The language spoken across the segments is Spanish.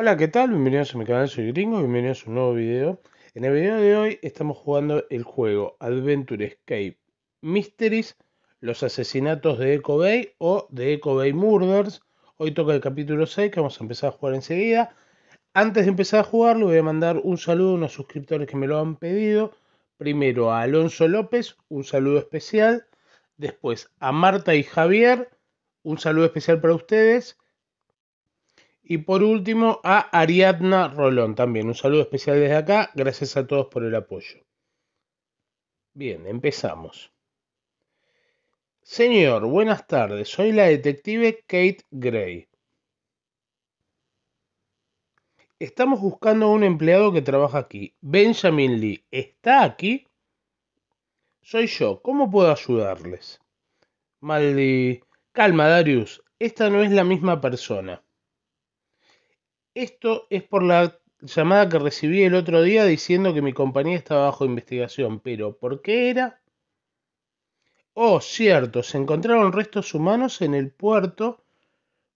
Hola, ¿qué tal? Bienvenidos a mi canal, soy Gringo, bienvenidos a un nuevo video. En el video de hoy estamos jugando el juego Adventure Escape Mysteries, los asesinatos de Echo Bay o de Echo Bay Murders. Hoy toca el capítulo 6 que vamos a empezar a jugar enseguida. Antes de empezar a jugar le voy a mandar un saludo a unos suscriptores que me lo han pedido. Primero a Alonso López, un saludo especial. Después a Marta y Javier, un saludo especial para ustedes. Y por último a Ariadna Rolón también. Un saludo especial desde acá. Gracias a todos por el apoyo. Bien, empezamos. Señor, buenas tardes. Soy la detective Kate Gray. Estamos buscando a un empleado que trabaja aquí. Benjamin Lee. ¿Está aquí? Soy yo. ¿Cómo puedo ayudarles? Maldi. Calma, Darius. Esta no es la misma persona. Esto es por la llamada que recibí el otro día diciendo que mi compañía estaba bajo investigación, pero ¿por qué era? Oh, cierto, se encontraron restos humanos en el puerto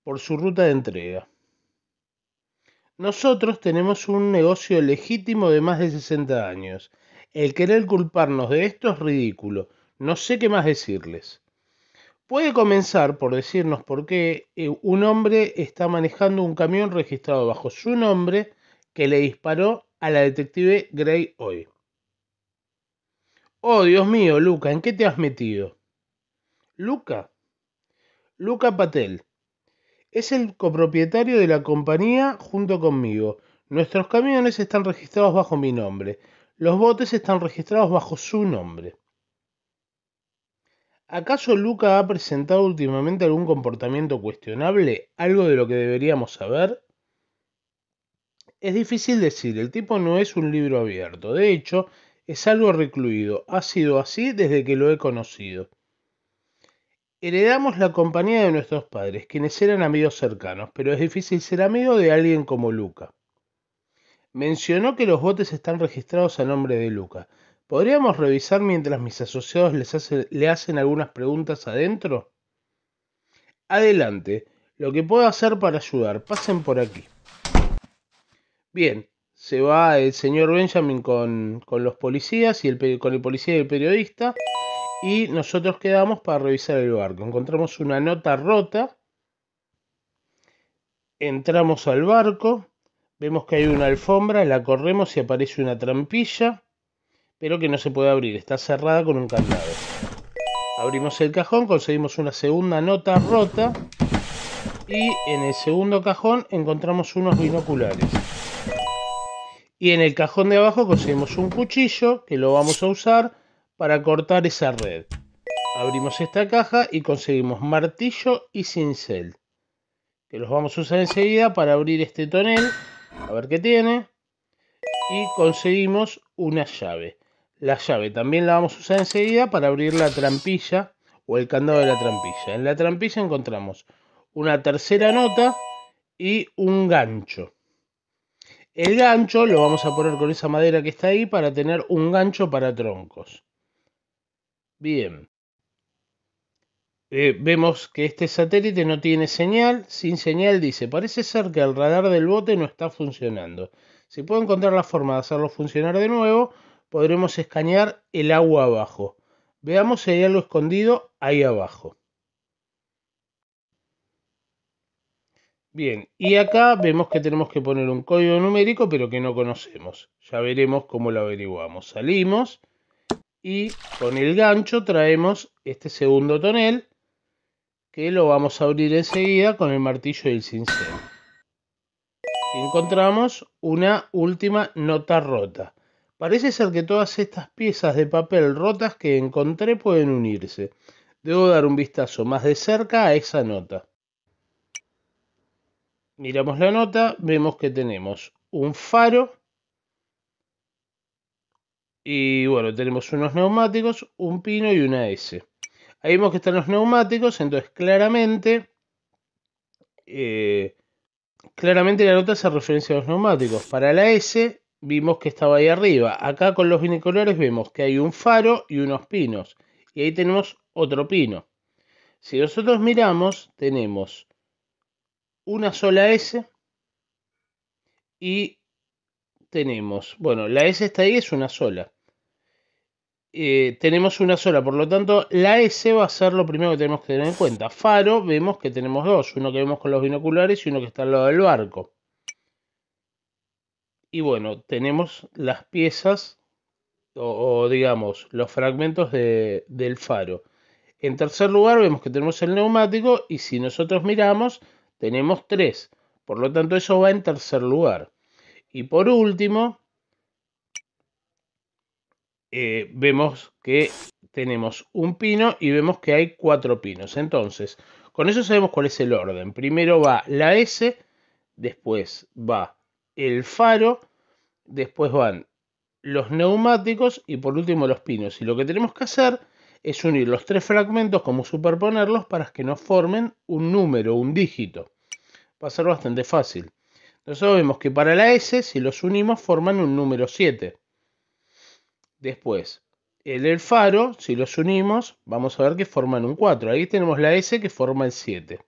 por su ruta de entrega. Nosotros tenemos un negocio legítimo de más de 60 años. El querer culparnos de esto es ridículo. No sé qué más decirles. Puede comenzar por decirnos por qué eh, un hombre está manejando un camión registrado bajo su nombre que le disparó a la detective Gray hoy. Oh, Dios mío, Luca, ¿en qué te has metido? Luca. Luca Patel. Es el copropietario de la compañía junto conmigo. Nuestros camiones están registrados bajo mi nombre. Los botes están registrados bajo su nombre. ¿Acaso Luca ha presentado últimamente algún comportamiento cuestionable? ¿Algo de lo que deberíamos saber? Es difícil decir, el tipo no es un libro abierto, de hecho, es algo recluido, ha sido así desde que lo he conocido. Heredamos la compañía de nuestros padres, quienes eran amigos cercanos, pero es difícil ser amigo de alguien como Luca. Mencionó que los botes están registrados a nombre de Luca. ¿Podríamos revisar mientras mis asociados les le hacen algunas preguntas adentro? Adelante, lo que puedo hacer para ayudar, pasen por aquí. Bien, se va el señor Benjamin con, los policías y el, con el policía y el periodista y nosotros quedamos para revisar el barco. Encontramos una nota rota, entramos al barco, vemos que hay una alfombra, la corremos y aparece una trampilla pero que no se puede abrir, está cerrada con un candado. Abrimos el cajón, conseguimos una segunda nota rota y en el segundo cajón encontramos unos binoculares. Y en el cajón de abajo conseguimos un cuchillo que lo vamos a usar para cortar esa red. Abrimos esta caja y conseguimos martillo y cincel. Que los vamos a usar enseguida para abrir este tonel. A ver qué tiene. Y conseguimos una llave. La llave también la vamos a usar enseguida para abrir la trampilla o el candado de la trampilla. En la trampilla encontramos una tercera nota y un gancho. El gancho lo vamos a poner con esa madera que está ahí para tener un gancho para troncos. Bien. Eh, vemos que este satélite no tiene señal. Sin señal dice, parece ser que el radar del bote no está funcionando. Si puedo encontrar la forma de hacerlo funcionar de nuevo, podremos escanear el agua abajo. Veamos si hay algo escondido ahí abajo. Bien, y acá vemos que tenemos que poner un código numérico, pero que no conocemos. Ya veremos cómo lo averiguamos. Salimos y con el gancho traemos este segundo tonel, que lo vamos a abrir enseguida con el martillo del el cincel. Encontramos una última nota rota. Parece ser que todas estas piezas de papel rotas que encontré pueden unirse. Debo dar un vistazo más de cerca a esa nota. Miramos la nota, vemos que tenemos un faro y bueno, tenemos unos neumáticos, un pino y una S. Ahí vemos que están los neumáticos, entonces claramente eh, claramente la nota hace referencia a los neumáticos. Para la S vimos que estaba ahí arriba. Acá con los binoculares vemos que hay un faro y unos pinos. Y ahí tenemos otro pino. Si nosotros miramos, tenemos una sola S y tenemos, bueno, la S está ahí, es una sola. Eh, tenemos una sola, por lo tanto, la S va a ser lo primero que tenemos que tener en cuenta. Faro, vemos que tenemos dos, uno que vemos con los binoculares y uno que está al lado del barco y bueno, tenemos las piezas o, digamos los fragmentos de, del faro. En tercer lugar vemos que tenemos el neumático y si nosotros miramos tenemos tres. Por lo tanto eso va en tercer lugar. Y por último eh, vemos que tenemos un pino y vemos que hay cuatro pinos. Entonces con eso sabemos cuál es el orden. Primero va la S, después va el faro, después van los neumáticos y por último los pinos. Y lo que tenemos que hacer es unir los tres fragmentos, como superponerlos para que nos formen un número, un dígito. Va a ser bastante fácil. Nosotros vemos que para la S, si los unimos, forman un número 7. Después, el, el faro, si los unimos, vamos a ver que forman un 4. Ahí tenemos la S que forma el 7.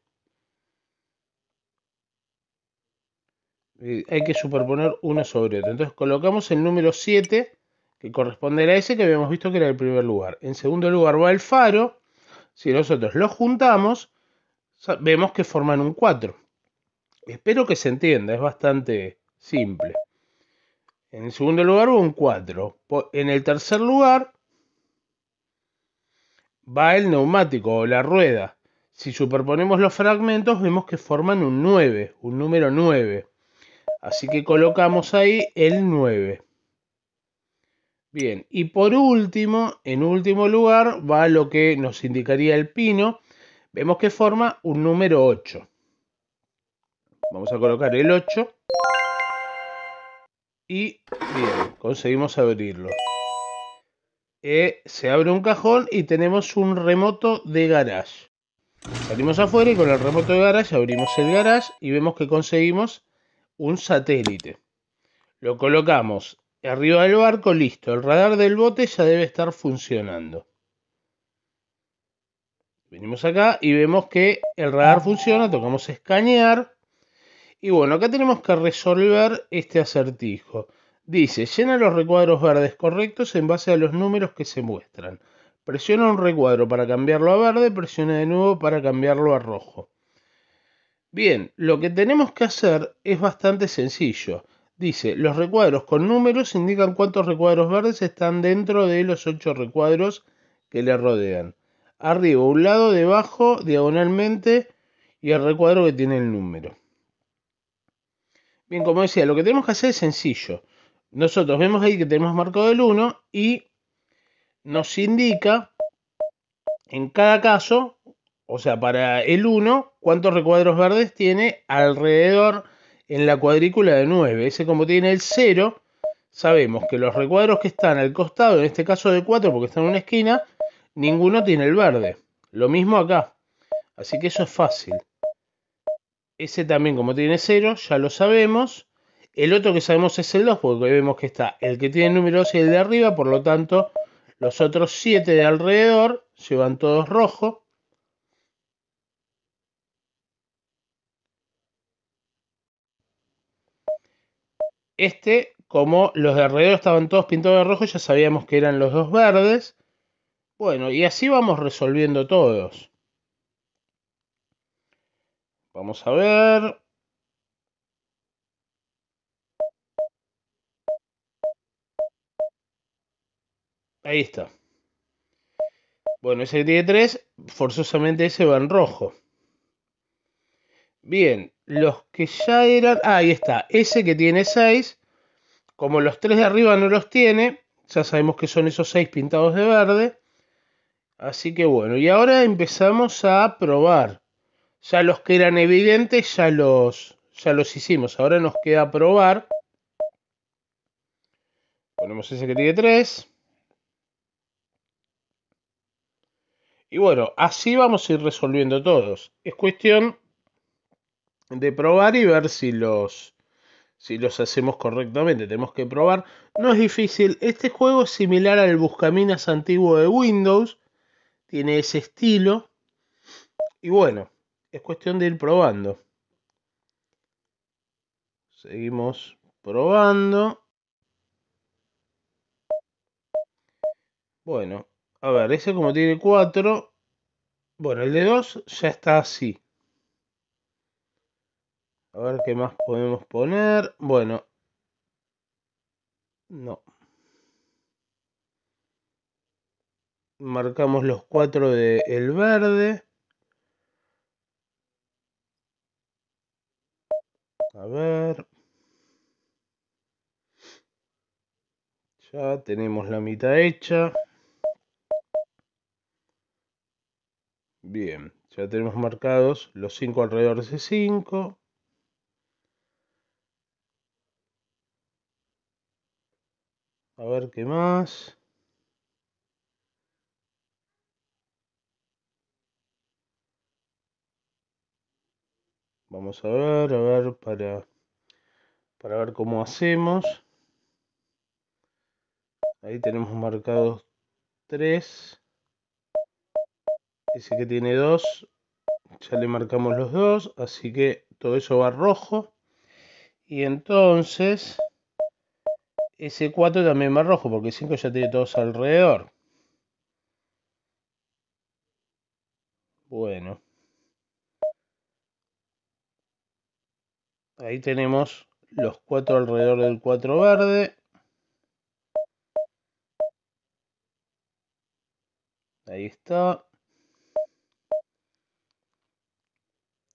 hay que superponer uno sobre otro. Entonces colocamos el número 7, que corresponde a ese que habíamos visto que era el primer lugar. En segundo lugar va el faro. Si nosotros lo juntamos, vemos que forman un 4. Espero que se entienda, es bastante simple. En segundo lugar va un 4. En el tercer lugar va el neumático o la rueda. Si superponemos los fragmentos, vemos que forman un 9, un número 9. Así que colocamos ahí el 9. Bien, y por último, en último lugar, va lo que nos indicaría el pino. Vemos que forma un número 8. Vamos a colocar el 8. Y bien, conseguimos abrirlo. Eh, se abre un cajón y tenemos un remoto de garage. Salimos afuera y con el remoto de garage abrimos el garage y vemos que conseguimos un satélite. Lo colocamos arriba del barco, listo. El radar del bote ya debe estar funcionando. Venimos acá y vemos que el radar funciona, tocamos escanear. Y bueno, acá tenemos que resolver este acertijo. Dice, llena los recuadros verdes correctos en base a los números que se muestran. Presiona un recuadro para cambiarlo a verde, presiona de nuevo para cambiarlo a rojo. Bien, lo que tenemos que hacer es bastante sencillo. Dice, los recuadros con números indican cuántos recuadros verdes están dentro de los ocho recuadros que le rodean. Arriba, un lado, debajo, diagonalmente y el recuadro que tiene el número. Bien, como decía, lo que tenemos que hacer es sencillo. Nosotros vemos ahí que tenemos marcado el 1 y nos indica en cada caso, o sea, para el 1, cuántos recuadros verdes tiene alrededor en la cuadrícula de 9. Ese como tiene el 0, sabemos que los recuadros que están al costado, en este caso de 4 porque están en una esquina, ninguno tiene el verde. Lo mismo acá. Así que eso es fácil. Ese también como tiene 0, ya lo sabemos. El otro que sabemos es el 2, porque vemos que está el que tiene el número 2 y el de arriba, por lo tanto, los otros 7 de alrededor llevan todos rojo. Este, como los de alrededor estaban todos pintados de rojo, ya sabíamos que eran los dos verdes. Bueno, y así vamos resolviendo todos. Vamos a ver. Ahí está. Bueno, ese tiene 3, forzosamente ese va en rojo. Bien, los que ya eran. Ah, ahí está. Ese que tiene 6. Como los tres de arriba no los tiene. Ya sabemos que son esos 6 pintados de verde. Así que bueno. Y ahora empezamos a probar. Ya los que eran evidentes ya los, ya los hicimos. Ahora nos queda probar. Ponemos ese que tiene 3. Y bueno, así vamos a ir resolviendo todos. Es cuestión de probar y ver si los, si los hacemos correctamente. Tenemos que probar. No es difícil. Este juego es similar al Buscaminas antiguo de Windows. Tiene ese estilo. Y bueno, es cuestión de ir probando. Seguimos probando. Bueno, a ver, ese como tiene 4. Bueno, el de 2 ya está así. A ver qué más podemos poner. Bueno. No. Marcamos los cuatro de el verde. A ver. Ya tenemos la mitad hecha. Bien, ya tenemos marcados los cinco alrededor de cinco. A ver qué más. Vamos a ver, a ver, para, para ver cómo hacemos. Ahí tenemos marcados 3. Ese que tiene dos, ya le marcamos los dos, así que todo eso va rojo. Y entonces ese 4 también más rojo, porque 5 ya tiene todos alrededor. Bueno. Ahí tenemos los 4 alrededor del 4 verde. Ahí está.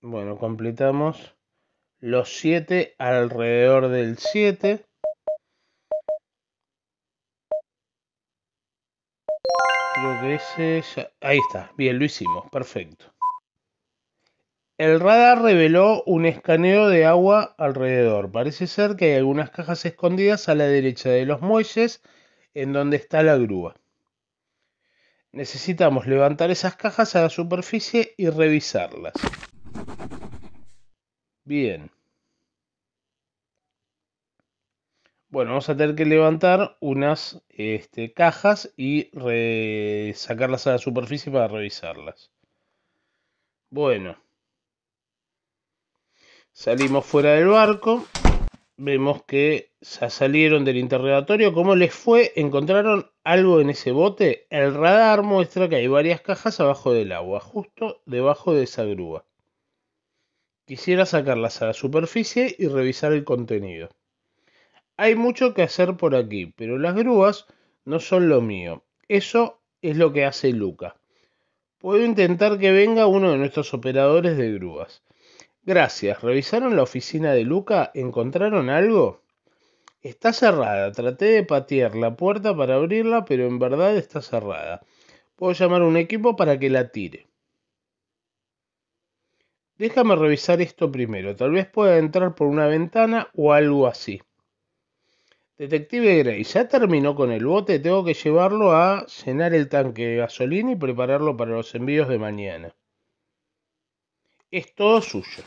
Bueno, completamos los 7 alrededor del 7. Ahí está, bien, lo hicimos, perfecto. El radar reveló un escaneo de agua alrededor. Parece ser que hay algunas cajas escondidas a la derecha de los muelles en donde está la grúa. Necesitamos levantar esas cajas a la superficie y revisarlas. Bien. Bueno, vamos a tener que levantar unas este, cajas y sacarlas a la superficie para revisarlas. Bueno. Salimos fuera del barco. Vemos que ya salieron del interrogatorio. ¿Cómo les fue? ¿Encontraron algo en ese bote? El radar muestra que hay varias cajas abajo del agua, justo debajo de esa grúa. Quisiera sacarlas a la superficie y revisar el contenido. Hay mucho que hacer por aquí, pero las grúas no son lo mío. Eso es lo que hace Luca. Puedo intentar que venga uno de nuestros operadores de grúas. Gracias. ¿Revisaron la oficina de Luca? ¿Encontraron algo? Está cerrada. Traté de patear la puerta para abrirla, pero en verdad está cerrada. Puedo llamar a un equipo para que la tire. Déjame revisar esto primero. Tal vez pueda entrar por una ventana o algo así. Detective Gray, ya terminó con el bote, tengo que llevarlo a llenar el tanque de gasolina y prepararlo para los envíos de mañana. Es todo suyo.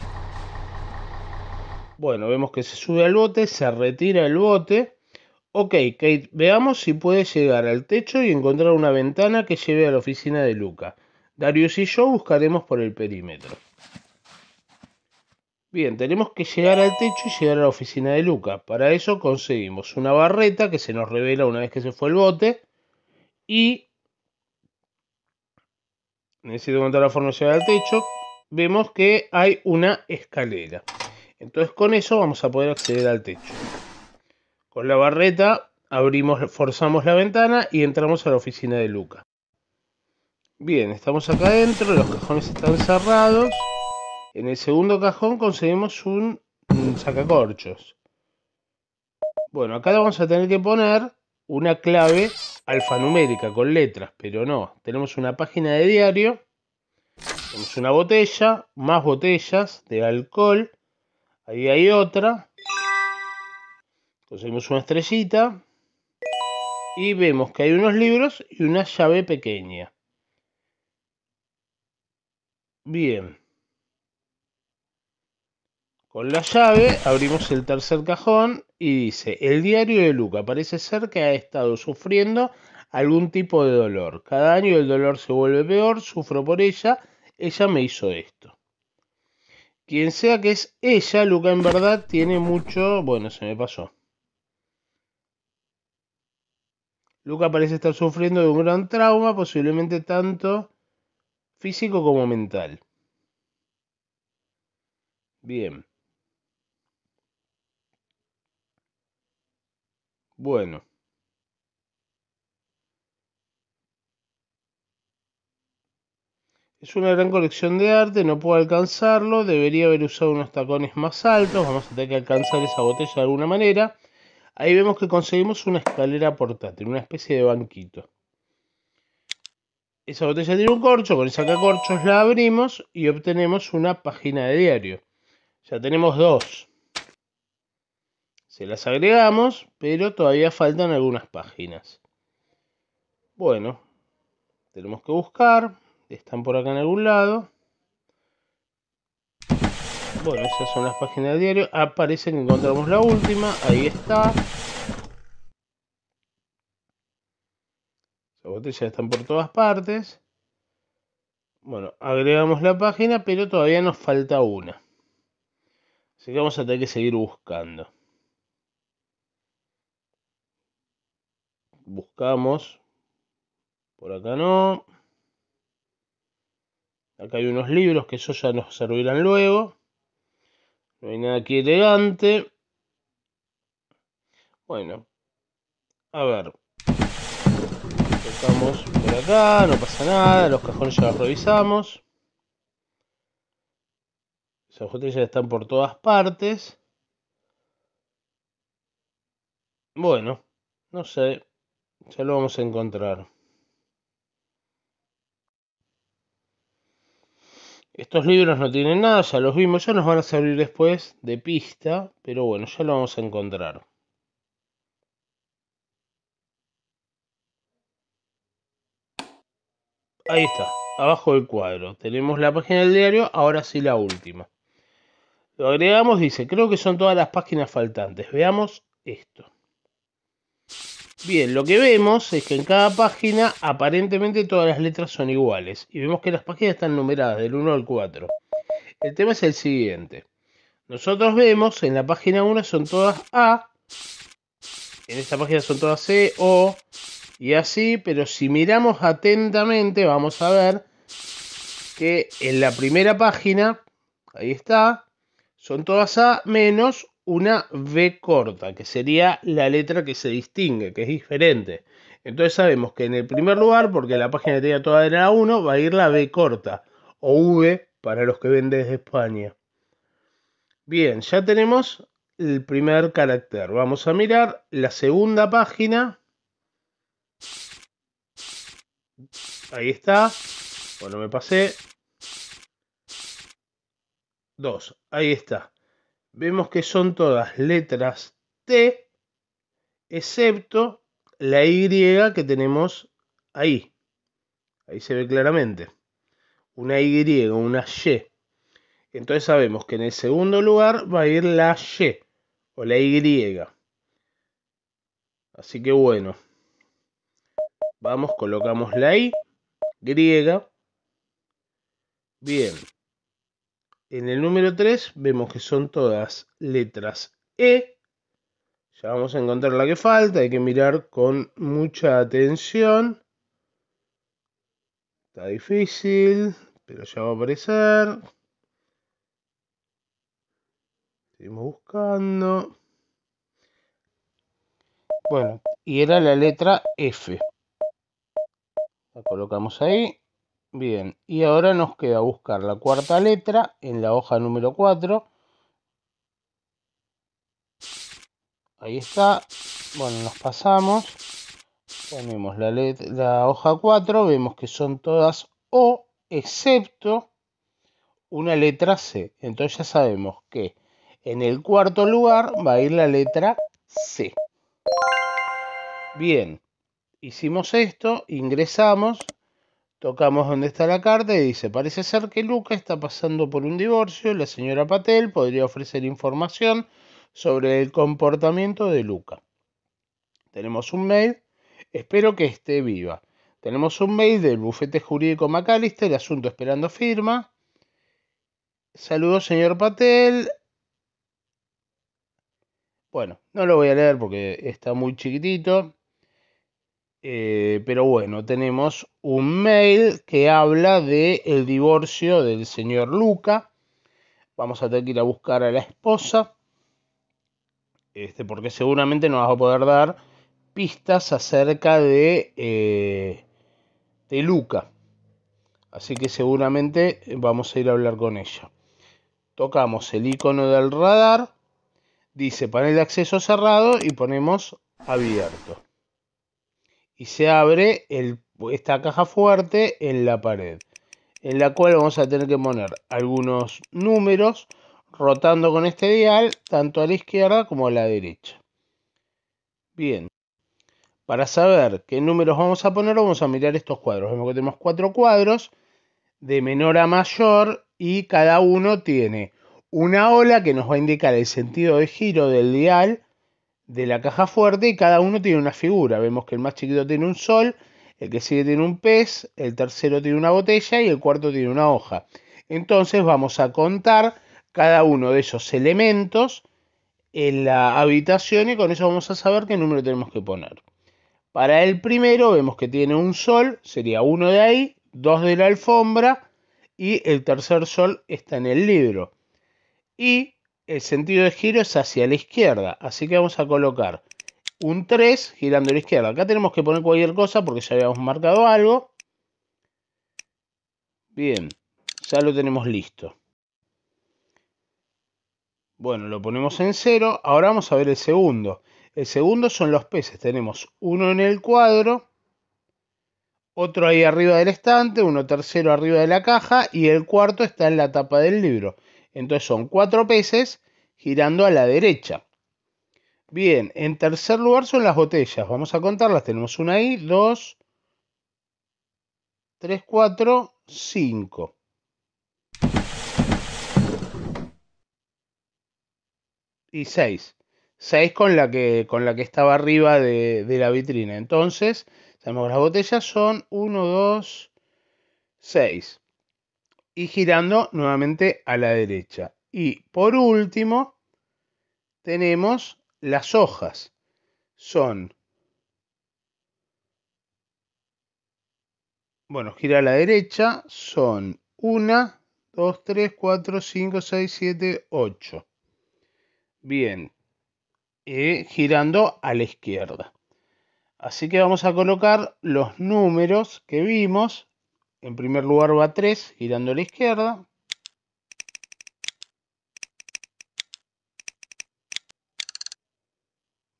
Bueno, vemos que se sube al bote, se retira el bote. Ok, Kate, veamos si puede llegar al techo y encontrar una ventana que lleve a la oficina de Luca. Darius y yo buscaremos por el perímetro. Bien, tenemos que llegar al techo y llegar a la oficina de Luca. Para eso conseguimos una barreta que se nos revela una vez que se fue el bote. Y necesito montar la forma de llegar al techo. Vemos que hay una escalera. Entonces con eso vamos a poder acceder al techo. Con la barreta abrimos, forzamos la ventana y entramos a la oficina de Luca. Bien, estamos acá adentro, los cajones están cerrados. En el segundo cajón conseguimos un sacacorchos. Bueno, acá vamos a tener que poner una clave alfanumérica con letras, pero no. Tenemos una página de diario, tenemos una botella, más botellas de alcohol, ahí hay otra. Conseguimos una estrellita y vemos que hay unos libros y una llave pequeña. Bien. Con la llave abrimos el tercer cajón y dice, el diario de Luca parece ser que ha estado sufriendo algún tipo de dolor. Cada año el dolor se vuelve peor, sufro por ella, ella me hizo esto. Quien sea que es ella, Luca en verdad tiene mucho... Bueno, se me pasó. Luca parece estar sufriendo de un gran trauma, posiblemente tanto físico como mental. Bien. Bueno. Es una gran colección de arte, no puedo alcanzarlo, debería haber usado unos tacones más altos, vamos a tener que alcanzar esa botella de alguna manera. Ahí vemos que conseguimos una escalera portátil, una especie de banquito. Esa botella tiene un corcho, con el corchos la abrimos y obtenemos una página de diario. Ya tenemos dos. Se las agregamos, pero todavía faltan algunas páginas. Bueno, tenemos que buscar. Están por acá en algún lado. Bueno, esas son las páginas de diario. aparecen que encontramos la última. Ahí está. Las botellas están por todas partes. Bueno, agregamos la página, pero todavía nos falta una. Así que vamos a tener que seguir buscando. buscamos. Por acá no. Acá hay unos libros que eso ya nos servirán luego. No hay nada aquí elegante. Bueno. A ver. Estamos por acá, no pasa nada. Los cajones ya los revisamos. Esas botellas están por todas partes. Bueno, no sé. Ya lo vamos a encontrar. Estos libros no tienen nada, ya los vimos, ya nos van a servir después de pista, pero bueno, ya lo vamos a encontrar. Ahí está, abajo del cuadro. Tenemos la página del diario, ahora sí la última. Lo agregamos, dice, creo que son todas las páginas faltantes. Veamos esto. Bien, lo que vemos es que en cada página aparentemente todas las letras son iguales y vemos que las páginas están numeradas del 1 al 4. El tema es el siguiente. Nosotros vemos en la página 1 son todas A, en esta página son todas C, O y así, pero si miramos atentamente vamos a ver que en la primera página, ahí está, son todas A menos una B corta, que sería la letra que se distingue, que es diferente. Entonces sabemos que en el primer lugar, porque la página tenía toda era 1, va a ir la B corta, o V para los que ven desde España. Bien, ya tenemos el primer carácter. Vamos a mirar la segunda página. Ahí está. Bueno, me pasé. Dos. Ahí está vemos que son todas letras T, excepto la Y que tenemos ahí. Ahí se ve claramente. Una Y, una Y. Entonces sabemos que en el segundo lugar va a ir la Y o la Y. Así que bueno. Vamos, colocamos la Y. Bien. En el número 3 vemos que son todas letras E. Ya vamos a encontrar la que falta, hay que mirar con mucha atención. Está difícil, pero ya va a aparecer. Seguimos buscando. Bueno, y era la letra F. La colocamos ahí. Bien, y ahora nos queda buscar la cuarta letra en la hoja número 4. Ahí está. Bueno, nos pasamos. Ponemos la, la hoja 4. Vemos que son todas O, excepto una letra C. Entonces ya sabemos que en el cuarto lugar va a ir la letra C. Bien, hicimos esto, ingresamos Tocamos donde está la carta y dice, parece ser que Luca está pasando por un divorcio, la señora Patel podría ofrecer información sobre el comportamiento de Luca. Tenemos un mail, espero que esté viva. Tenemos un mail del bufete jurídico Macalister, el asunto esperando firma. Saludos, señor Patel. Bueno, no lo voy a leer porque está muy chiquitito. Eh, pero bueno, tenemos un mail que habla del el divorcio del señor Luca. Vamos a tener que ir a buscar a la esposa. Este, porque seguramente nos va a poder dar pistas acerca de, eh, de Luca. Así que seguramente vamos a ir a hablar con ella. Tocamos el icono del radar, dice panel de acceso cerrado y ponemos abierto y se abre esta caja fuerte en la pared, en la cual vamos a tener que poner algunos números rotando con este dial tanto a la izquierda como a la derecha. Bien, para saber qué números vamos a poner vamos a mirar estos cuadros. Vemos que tenemos cuatro cuadros de menor a mayor y cada uno tiene una ola que nos va a indicar el sentido de giro del dial de la caja fuerte y cada uno tiene una figura. Vemos que el más chiquito tiene un sol, el que sigue tiene un pez, el tercero tiene una botella y el cuarto tiene una hoja. Entonces vamos a contar cada uno de esos elementos en la habitación y con eso vamos a saber qué número tenemos que poner. Para el primero vemos que tiene un sol, sería uno de ahí, dos de la alfombra y el tercer sol está en el libro. Y el sentido de giro es hacia la izquierda. Así que vamos a colocar un 3 girando a la izquierda. Acá tenemos que poner cualquier cosa porque ya habíamos marcado algo. Bien, ya lo tenemos listo. Bueno, lo ponemos en cero. Ahora vamos a ver el segundo. El segundo son los peces. Tenemos uno en el cuadro, otro ahí arriba del estante, uno tercero arriba de la caja y el cuarto está en la tapa del libro. Entonces son cuatro peces girando a la derecha. Bien, en tercer lugar son las botellas. Vamos a contarlas. Tenemos una ahí, dos, tres, cuatro, cinco. Y seis. Seis con la que, con la que estaba arriba de, la vitrina. Entonces, tenemos las botellas son uno, dos, seis y girando nuevamente a la derecha. Y por último, tenemos las hojas. Son, bueno, gira a la derecha, son 1, 2, 3, 4, 5, 6, 7, 8. Bien, girando a la izquierda. Así que vamos a colocar los números que vimos en primer lugar va 3, girando a la izquierda.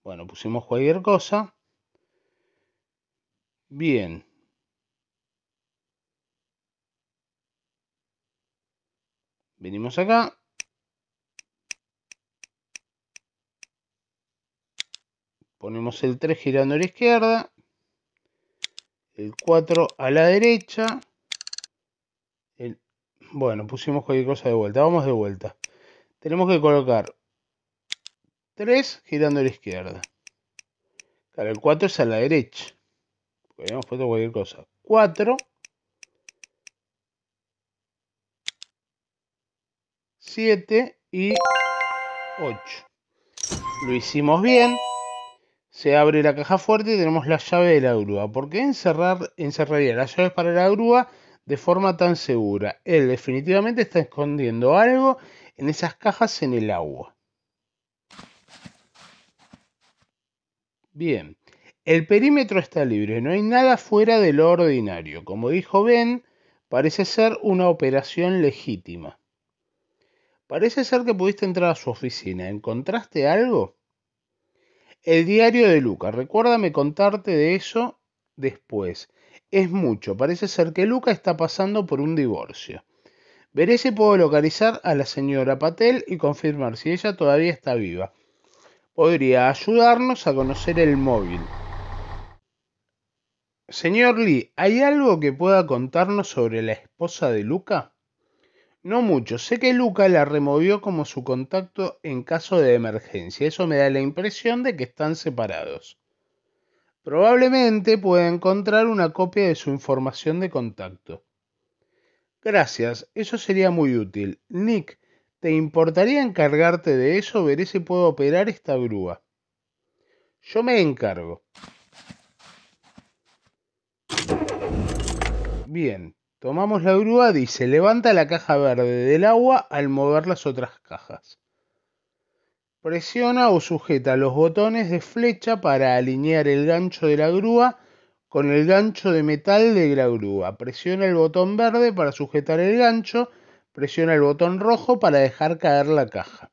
Bueno, pusimos cualquier cosa. Bien. Venimos acá. Ponemos el 3 girando a la izquierda. El 4 a la derecha. Bueno, pusimos cualquier cosa de vuelta. Vamos de vuelta. Tenemos que colocar 3 girando a la izquierda. Claro, el 4 es a la derecha. Porque habíamos puesto cualquier cosa. 4. 7 y 8. Lo hicimos bien. Se abre la caja fuerte y tenemos la llave de la grúa. ¿Por qué encerrar, encerraría las llaves para la grúa? de forma tan segura. Él definitivamente está escondiendo algo en esas cajas en el agua. Bien, el perímetro está libre, no hay nada fuera de lo ordinario. Como dijo Ben, parece ser una operación legítima. Parece ser que pudiste entrar a su oficina. ¿Encontraste algo? El diario de Luca. Recuérdame contarte de eso después. Es mucho, parece ser que Luca está pasando por un divorcio. Veré si puedo localizar a la señora Patel y confirmar si ella todavía está viva. Podría ayudarnos a conocer el móvil. Señor Lee, ¿hay algo que pueda contarnos sobre la esposa de Luca? No mucho, sé que Luca la removió como su contacto en caso de emergencia, eso me da la impresión de que están separados. Probablemente pueda encontrar una copia de su información de contacto. Gracias, eso sería muy útil. Nick, ¿te importaría encargarte de eso? Veré si puedo operar esta grúa. Yo me encargo. Bien, tomamos la grúa, dice, levanta la caja verde del agua al mover las otras cajas. Presiona o sujeta los botones de flecha para alinear el gancho de la grúa con el gancho de metal de la grúa. Presiona el botón verde para sujetar el gancho. Presiona el botón rojo para dejar caer la caja.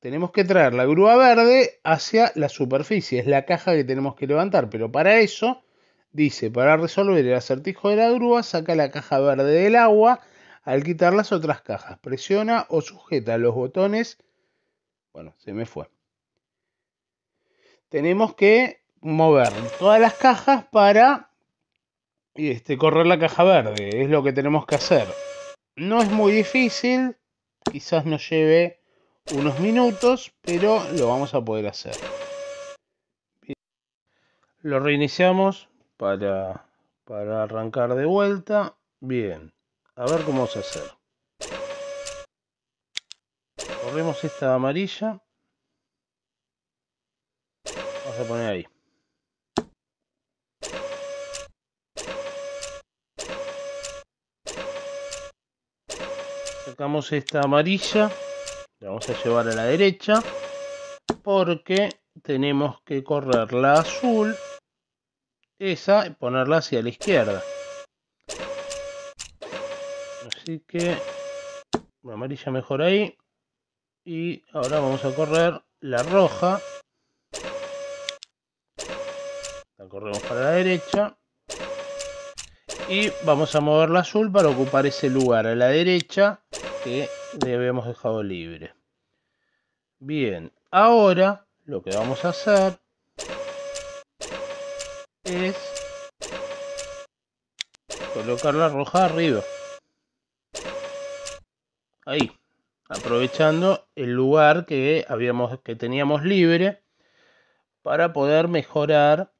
Tenemos que traer la grúa verde hacia la superficie, es la caja que tenemos que levantar, pero para eso dice, para resolver el acertijo de la grúa, saca la caja verde del agua al quitar las otras cajas, presiona o sujeta los botones. Bueno, se me fue. Tenemos que mover todas las cajas para este, correr la caja verde. Es lo que tenemos que hacer. No es muy difícil. Quizás nos lleve unos minutos, pero lo vamos a poder hacer. Lo reiniciamos para arrancar de vuelta. Bien a ver cómo se hace corremos esta amarilla vamos a poner ahí sacamos esta amarilla la vamos a llevar a la derecha porque tenemos que correr la azul esa y ponerla hacia la izquierda Así que la amarilla mejor ahí. Y ahora vamos a correr la roja. La corremos para la derecha. Y vamos a mover la azul para ocupar ese lugar a la derecha que le habíamos dejado libre. Bien, ahora lo que vamos a hacer es colocar la roja arriba ahí, aprovechando el lugar que, habíamos, que teníamos libre para poder mejorar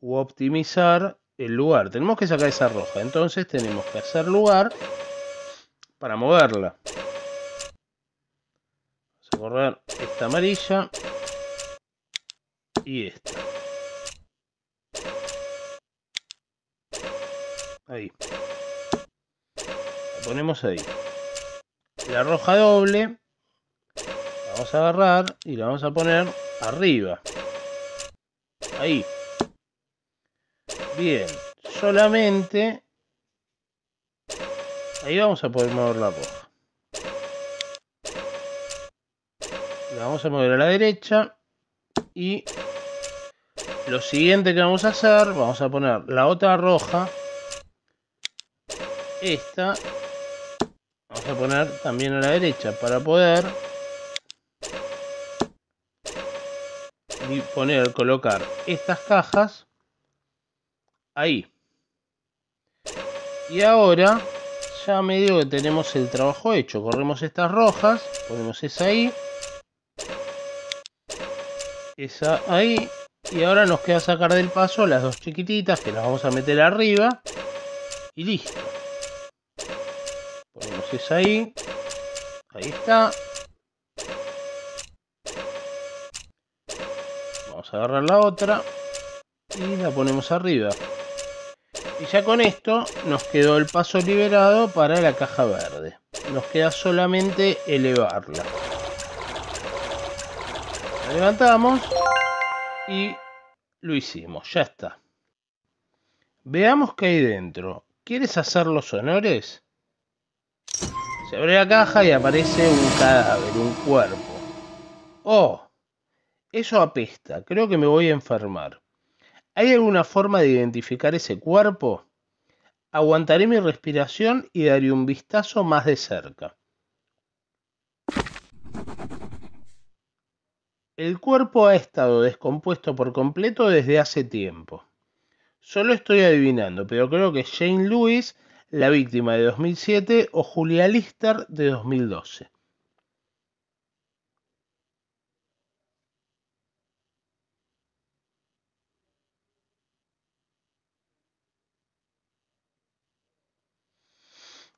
u optimizar el lugar. Tenemos que sacar esa roja, entonces tenemos que hacer lugar para moverla. Vamos a borrar esta amarilla y esta. Ahí. La ponemos ahí la roja doble la vamos a agarrar y la vamos a poner arriba ahí bien solamente ahí vamos a poder mover la roja la vamos a mover a la derecha y lo siguiente que vamos a hacer vamos a poner la otra roja esta a poner también a la derecha para poder poner, colocar estas cajas ahí. Y ahora ya medio que tenemos el trabajo hecho. Corremos estas rojas, ponemos esa ahí. Esa ahí. Y ahora nos queda sacar del paso las dos chiquititas que las vamos a meter arriba. Y listo ahí. Ahí está. Vamos a agarrar la otra. Y la ponemos arriba. Y ya con esto nos quedó el paso liberado para la caja verde. Nos queda solamente elevarla. La levantamos. Y lo hicimos. Ya está. Veamos que hay dentro. ¿Quieres hacer los honores? Se abre la caja y aparece un cadáver, un cuerpo. ¡Oh! Eso apesta, creo que me voy a enfermar. ¿Hay alguna forma de identificar ese cuerpo? Aguantaré mi respiración y daré un vistazo más de cerca. El cuerpo ha estado descompuesto por completo desde hace tiempo. Solo estoy adivinando, pero creo que Jane Lewis la Víctima de 2007 o Julia Lister de 2012.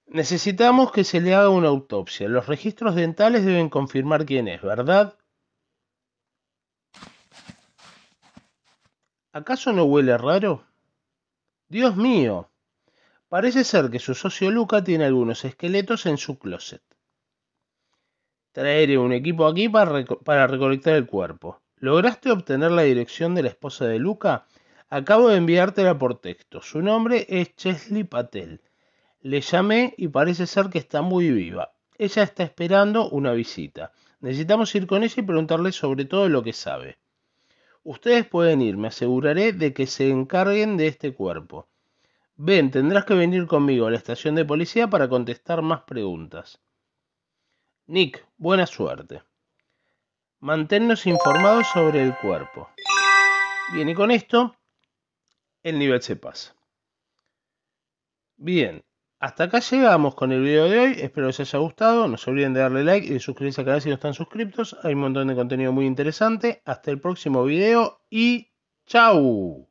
Necesitamos que se le haga una autopsia. Los registros dentales deben confirmar quién es, ¿verdad? ¿Acaso no huele raro? Dios mío, Parece ser que su socio Luca tiene algunos esqueletos en su closet. Traeré un equipo aquí para, recolectar el cuerpo. ¿Lograste obtener la dirección de la esposa de Luca? Acabo de enviártela por texto. Su nombre es Chesley Patel. Le llamé y parece ser que está muy viva. Ella está esperando una visita. Necesitamos ir con ella y preguntarle sobre todo lo que sabe. Ustedes pueden ir, me aseguraré de que se encarguen de este cuerpo. Ven, tendrás que venir conmigo a la estación de policía para contestar más preguntas. Nick, buena suerte. Manténnos informados sobre el cuerpo. Bien, y con esto el nivel se pasa. Bien, hasta acá llegamos con el video de hoy. Espero que os haya gustado. No se olviden de darle like y de suscribirse al canal si no están suscriptos. Hay un montón de contenido muy interesante. Hasta el próximo video y chau.